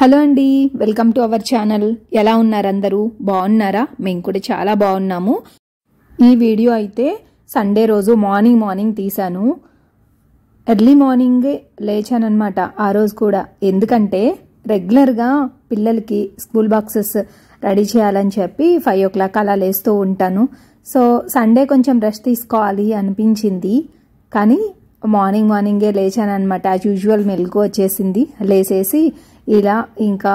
hello అండి welcome to our channel ఎలా ఉన్నారు అందరూ బాగున్నారా మేము కూడా చాలా బాగున్నాము ఈ వీడియో అయితే సండే రోజు మార్నింగ్ మార్నింగ్ తీశాను ఎర్లీ మార్నింగ్ లేచానమాట ఆ రోజు కూడా ఎందుకంటే రెగ్యులర్గా పిల్లలకి స్కూల్ బాక్సెస్ రెడీ చేయాలని చెప్పి ఫైవ్ ఓ క్లాక్ అలా లేస్తూ ఉంటాను సో సండే కొంచెం రెస్ట్ తీసుకోవాలి అనిపించింది కానీ మార్నింగ్ మార్నింగే లేచానమాట యాజ్ యూజువల్ మెలకు వచ్చేసింది లేసేసి ఇలా ఇంకా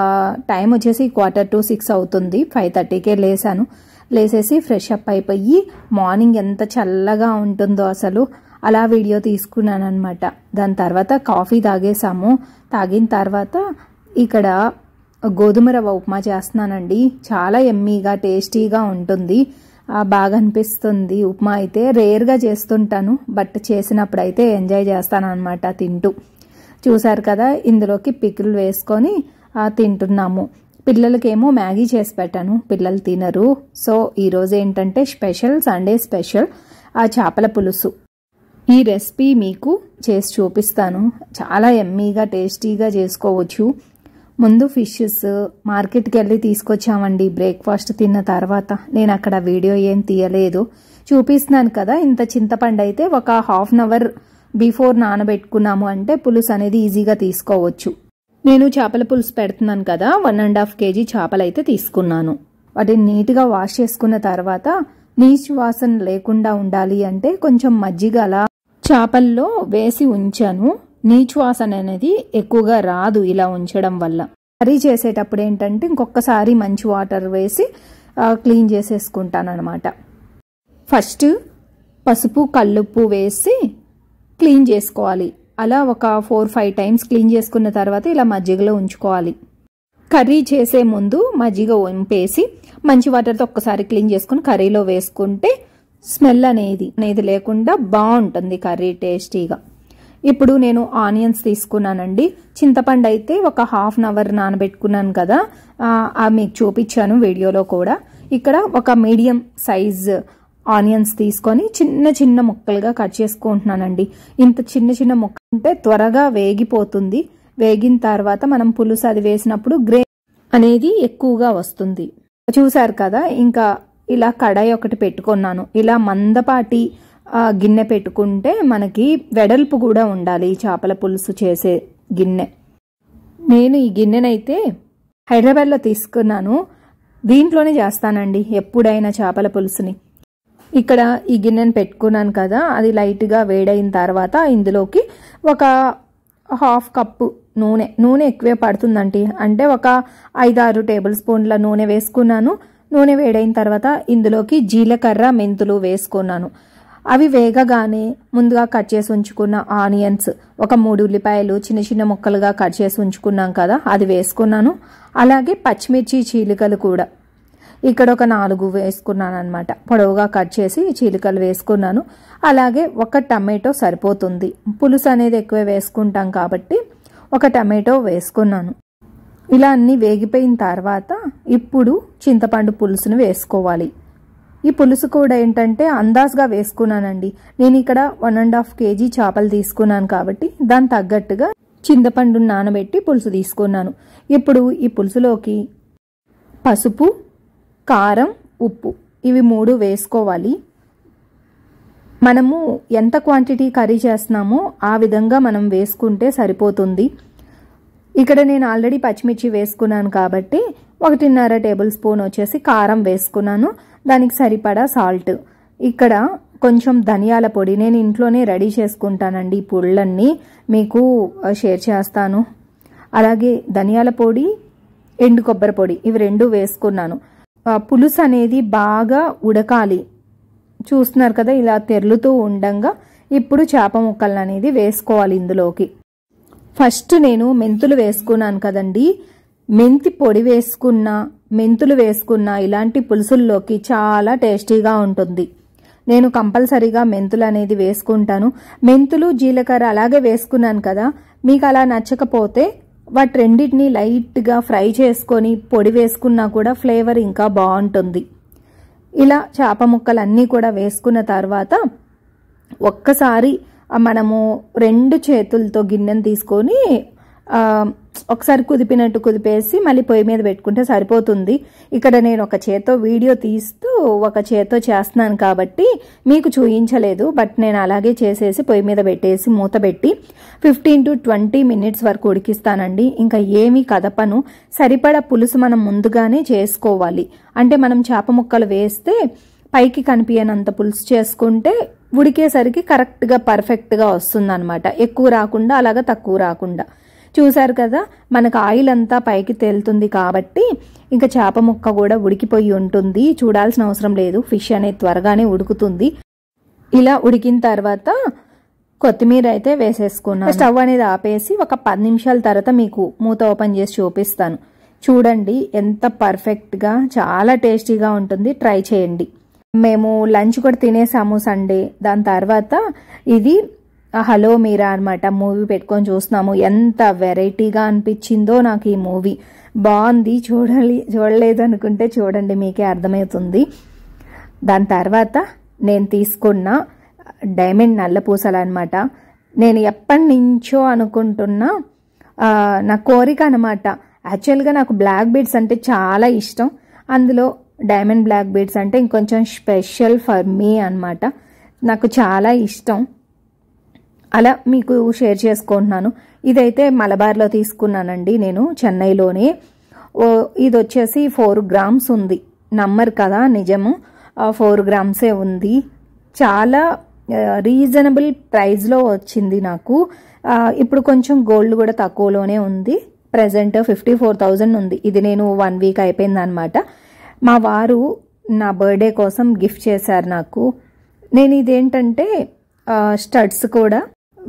టైం వచ్చేసి క్వార్టర్ టు సిక్స్ అవుతుంది ఫైవ్ థర్టీకే లేసాను లేసేసి ఫ్రెష్ అప్ అయిపోయి మార్నింగ్ ఎంత చల్లగా ఉంటుందో అసలు అలా వీడియో తీసుకున్నాను అనమాట దాని తర్వాత కాఫీ తాగేసాము తాగిన తర్వాత ఇక్కడ గోధుమ రవ్వ ఉప్మా చేస్తున్నానండి చాలా ఎమ్మీగా టేస్టీగా ఉంటుంది బాగా అనిపిస్తుంది ఉప్మా అయితే రేర్గా చేస్తుంటాను బట్ చేసినప్పుడు అయితే ఎంజాయ్ చేస్తాను అనమాట తింటూ చూశారు కదా ఇందులోకి పికిల్ వేసుకొని తింటున్నాము పిల్లలకేమో మ్యాగీ చేసి పెట్టాను పిల్లలు తినరు సో ఈరోజు ఏంటంటే స్పెషల్ సండే స్పెషల్ ఆ చేపల పులుసు ఈ రెసిపీ మీకు చేసి చూపిస్తాను చాలా ఎమ్మీగా టేస్టీగా చేసుకోవచ్చు ముందు ఫిషెస్ మార్కెట్కి వెళ్ళి తీసుకొచ్చామండి బ్రేక్ఫాస్ట్ తిన్న తర్వాత నేను అక్కడ వీడియో ఏం తీయలేదు చూపిస్తున్నాను కదా ఇంత చింతపండు అయితే ఒక హాఫ్ అన్ అవర్ బిఫోర్ నానబెట్టుకున్నాము అంటే పులుసు అనేది ఈజీగా తీసుకోవచ్చు నేను చేపల పులుసు పెడుతున్నాను కదా వన్ అండ్ హాఫ్ కేజీ చేపలు అయితే తీసుకున్నాను వాటిని నీట్గా వాష్ చేసుకున్న తర్వాత నీచు వాసన లేకుండా ఉండాలి అంటే కొంచెం మజ్జిగ అలా చేపల్లో వేసి ఉంచాను నీచు వాసన అనేది ఎక్కువగా రాదు ఇలా ఉంచడం వల్ల కర్రీ చేసేటప్పుడు ఏంటంటే ఇంకొకసారి మంచి వాటర్ వేసి క్లీన్ చేసేసుకుంటాను అనమాట ఫస్ట్ పసుపు కల్లుప్పు వేసి క్లీన్ చేసుకోవాలి అలా ఒక ఫోర్ ఫైవ్ టైమ్స్ క్లీన్ చేసుకున్న తర్వాత ఇలా మజ్జిగలో ఉంచుకోవాలి కర్రీ చేసే ముందు మజ్జిగ వంపేసి మంచి వాటర్తో ఒక్కసారి క్లీన్ చేసుకుని కర్రీలో వేసుకుంటే స్మెల్ అనేది అనేది లేకుండా బాగుంటుంది కర్రీ టేస్టీగా ఇప్పుడు నేను ఆనియన్స్ తీసుకున్నానండి చింతపండు అయితే ఒక హాఫ్ అన్ అవర్ నానబెట్టుకున్నాను కదా మీకు చూపించాను వీడియోలో కూడా ఇక్కడ ఒక మీడియం సైజ్ ఆనియన్స్ తీసుకొని చిన్న చిన్న ముక్కలుగా కట్ చేసుకుంటున్నానండి ఇంత చిన్న చిన్న ముక్క ఉంటే త్వరగా వేగిపోతుంది వేగిన తర్వాత మనం పులుసు అది వేసినప్పుడు గ్రే అనేది ఎక్కువగా వస్తుంది చూసారు కదా ఇంకా ఇలా కడాయి ఒకటి పెట్టుకున్నాను ఇలా మందపాటి గిన్నె పెట్టుకుంటే మనకి వెడల్పు కూడా ఉండాలి ఈ చేపల పులుసు చేసే గిన్నె నేను ఈ గిన్నెనైతే హైదరాబాద్లో తీసుకున్నాను దీంట్లోనే చేస్తానండి ఎప్పుడైనా చేపల పులుసుని ఇక్కడ ఈ గిన్నెను పెట్టుకున్నాను కదా అది లైట్గా వేడైన తర్వాత ఇందులోకి ఒక హాఫ్ కప్పు నూనె నూనె ఎక్కువే పడుతుందండి అంటే ఒక ఐదారు టేబుల్ స్పూన్ల నూనె వేసుకున్నాను నూనె వేడైన తర్వాత ఇందులోకి జీలకర్ర మెంతులు వేసుకున్నాను అవి వేగగానే ముందుగా కట్ చేసి ఉంచుకున్న ఆనియన్స్ ఒక మూడు ఉల్లిపాయలు చిన్న చిన్న ముక్కలుగా కట్ చేసి ఉంచుకున్నాం కదా అది వేసుకున్నాను అలాగే పచ్చిమిర్చి చీలికలు కూడా ఇక్కడ ఒక నాలుగు వేసుకున్నాను అనమాట పొడవుగా కట్ చేసి చీలికలు వేసుకున్నాను అలాగే ఒక టమాటో సరిపోతుంది పులుసు అనేది ఎక్కువ వేసుకుంటాం కాబట్టి ఒక టమాటో వేసుకున్నాను ఇలా అన్నీ వేగిపోయిన తర్వాత ఇప్పుడు చింతపండు పులుసును వేసుకోవాలి ఈ పులుసు కూడా ఏంటంటే అందాజ్గా వేసుకున్నానండి నేను ఇక్కడ వన్ అండ్ హాఫ్ కేజీ చేపలు తీసుకున్నాను కాబట్టి దాని తగ్గట్టుగా చింతపండును నానబెట్టి పులుసు తీసుకున్నాను ఇప్పుడు ఈ పులుసులోకి పసుపు కారం ఉప్పు ఇవి మూడు వేసుకోవాలి మనము ఎంత క్వాంటిటీ కర్రీ చేస్తున్నామో ఆ విధంగా మనం వేసుకుంటే సరిపోతుంది ఇక్కడ నేను ఆల్రెడీ పచ్చిమిర్చి వేసుకున్నాను కాబట్టి ఒకటిన్నర టేబుల్ స్పూన్ వచ్చేసి కారం వేసుకున్నాను దానికి సరిపడా సాల్ట్ ఇక్కడ కొంచెం ధనియాల పొడి నేను ఇంట్లోనే రెడీ చేసుకుంటానండి ఈ పుళ్ళన్నీ మీకు షేర్ చేస్తాను అలాగే ధనియాల పొడి ఎండు కొబ్బరి పొడి ఇవి రెండు వేసుకున్నాను పులుసు అనేది బాగా ఉడకాలి చూస్తున్నారు కదా ఇలా తెరులుతూ ఉండంగా ఇప్పుడు చేప ముక్కలు అనేది వేసుకోవాలి ఇందులోకి ఫస్ట్ నేను మెంతులు వేసుకున్నాను కదండి మెంతి పొడి వేసుకున్న మెంతులు వేసుకున్న ఇలాంటి పులుసుల్లోకి చాలా టేస్టీగా ఉంటుంది నేను కంపల్సరీగా మెంతులు అనేది వేసుకుంటాను మెంతులు జీలకర్ర అలాగే వేసుకున్నాను కదా మీకు అలా నచ్చకపోతే వాటి రెండింటిని లైట్గా ఫ్రై చేసుకొని పొడి వేసుకున్నా కూడా ఫ్లేవర్ ఇంకా బాగుంటుంది ఇలా చేప ముక్కలన్నీ కూడా వేసుకున్న తర్వాత ఒక్కసారి మనము రెండు చేతులతో గిన్నెను తీసుకొని ఒకసారి కుదిపినట్టు కుదిపేసి మళ్ళీ పొయ్యి మీద పెట్టుకుంటే సరిపోతుంది ఇక్కడ నేను ఒక చేతో వీడియో తీస్తూ ఒక చేతో చేస్తున్నాను కాబట్టి మీకు చూయించలేదు బట్ నేను అలాగే చేసేసి పొయ్యి మీద పెట్టేసి మూత పెట్టి ఫిఫ్టీన్ టు ట్వంటీ మినిట్స్ వరకు ఉడికిస్తానండి ఇంకా ఏమీ కదపను సరిపడా పులుసు మనం ముందుగానే చేసుకోవాలి అంటే మనం చేప ముక్కలు వేస్తే పైకి కనిపించనంత పులుసు చేసుకుంటే ఉడికేసరికి కరెక్ట్గా పర్ఫెక్ట్గా అనమాట ఎక్కువ రాకుండా అలాగ తక్కువ రాకుండా చూశారు కదా మనకు ఆయిల్ అంతా పైకి తేలుతుంది కాబట్టి ఇంకా చేప ముక్క కూడా ఉడికిపోయి ఉంటుంది చూడాల్సిన అవసరం లేదు ఫిష్ అనేది త్వరగానే ఉడుకుతుంది ఇలా ఉడికిన తర్వాత కొత్తిమీర అయితే వేసేసుకున్నాను స్టవ్ అనేది ఆపేసి ఒక పది నిమిషాల తర్వాత మీకు మూత ఓపెన్ చేసి చూపిస్తాను చూడండి ఎంత పర్ఫెక్ట్గా చాలా టేస్టీగా ఉంటుంది ట్రై చేయండి మేము లంచ్ కూడా తినేసాము సండే దాని తర్వాత ఇది హలో మీరా అనమాట మూవీ పెట్టుకొని చూస్తున్నాము ఎంత వెరైటీగా అనిపించిందో నాకు ఈ మూవీ బాగుంది చూడాలి చూడలేదు అనుకుంటే చూడండి మీకే అర్థమవుతుంది దాని తర్వాత నేను తీసుకున్న డైమండ్ నల్లపూసలు అనమాట నేను ఎప్పటి నుంచో అనుకుంటున్నా నా కోరిక అనమాట యాక్చువల్గా నాకు బ్లాక్ బీడ్స్ అంటే చాలా ఇష్టం అందులో డైమండ్ బ్లాక్ బీడ్స్ అంటే ఇంకొంచెం స్పెషల్ ఫర్ మీ అనమాట నాకు చాలా ఇష్టం అలా మీకు షేర్ చేసుకుంటున్నాను ఇదైతే మలబార్లో తీసుకున్నానండి నేను చెన్నైలోనే ఇది వచ్చేసి ఫోర్ గ్రామ్స్ ఉంది నమ్మరు కదా నిజము ఫోర్ గ్రామ్సే ఉంది చాలా రీజనబుల్ ప్రైస్లో వచ్చింది నాకు ఇప్పుడు కొంచెం గోల్డ్ కూడా తక్కువలోనే ఉంది ప్రజెంట్ ఫిఫ్టీ ఫోర్ థౌజండ్ ఉంది ఇది నేను వన్ వీక్ అయిపోయిందనమాట మా వారు నా బర్త్డే కోసం గిఫ్ట్ చేశారు నాకు నేను ఇదేంటంటే స్టడ్స్ కూడా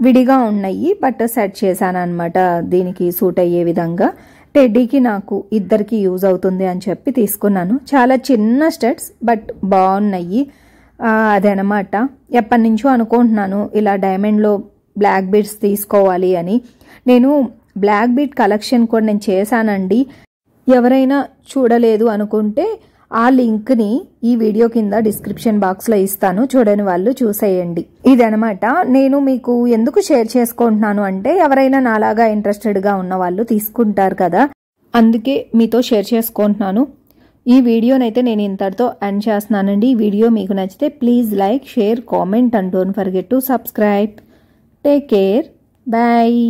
విడిగా ఉన్నాయి బట్ సెట్ చేశాను అనమాట దీనికి సూట్ అయ్యే విధంగా టెడ్డీకి నాకు ఇద్దరికి యూజ్ అవుతుంది అని చెప్పి తీసుకున్నాను చాలా చిన్న స్టెట్స్ బట్ బాగున్నాయి అదనమాట ఎప్పటి నుంచో అనుకుంటున్నాను ఇలా డైమండ్లో బ్లాక్ బీడ్స్ తీసుకోవాలి అని నేను బ్లాక్ బీడ్ కలెక్షన్ కూడా నేను చేశానండి ఎవరైనా చూడలేదు అనుకుంటే ఆ లింక్ని ఈ వీడియో కింద డిస్క్రిప్షన్ బాక్స్లో ఇస్తాను చూడని వాళ్ళు చూసేయండి ఇదనమాట నేను మీకు ఎందుకు షేర్ చేసుకుంటున్నాను అంటే ఎవరైనా నాలాగా ఇంట్రెస్టెడ్గా ఉన్న వాళ్ళు తీసుకుంటారు కదా అందుకే మీతో షేర్ చేసుకుంటున్నాను ఈ వీడియోనైతే నేను ఇంతటితో ఎండ్ చేస్తున్నానండి ఈ వీడియో మీకు నచ్చితే please like share comment and don't forget to subscribe take care bye